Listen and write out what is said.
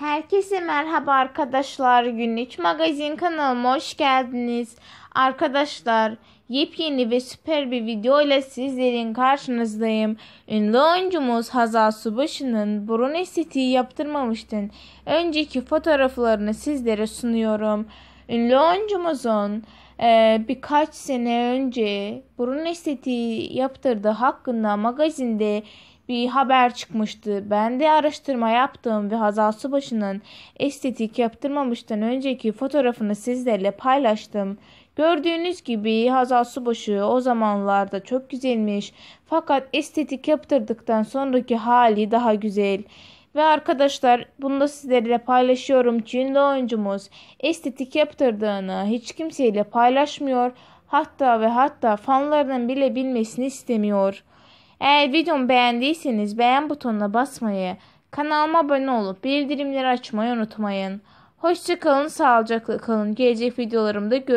Herkese merhaba arkadaşlar. Günlük Magazin kanalıma hoş geldiniz. Arkadaşlar yepyeni ve süper bir video ile sizlerin karşınızdayım. Ünlü oyuncumuz Hazal Subaşı'nın burun estetiği yaptırmamıştın. Önceki fotoğraflarını sizlere sunuyorum. Ünlü oyuncumuzun e, birkaç sene önce burun estetiği yaptırdığı hakkında magazinde bir haber çıkmıştı. Ben de araştırma yaptım ve Hazal Subaşı'nın estetik yaptırmamıştan önceki fotoğrafını sizlerle paylaştım. Gördüğünüz gibi Hazal Subaşı o zamanlarda çok güzelmiş fakat estetik yaptırdıktan sonraki hali daha güzel. Ve arkadaşlar bunu da sizlerle paylaşıyorum. Çinli oyuncumuz estetik yaptırdığını hiç kimseyle paylaşmıyor. Hatta ve hatta fanlarının bile bilmesini istemiyor. Eğer videomu beğendiyseniz beğen butonuna basmayı, kanalıma abone olup bildirimleri açmayı unutmayın. Hoşçakalın, sağlıcakla kalın. Gelecek videolarımda görüşürüz.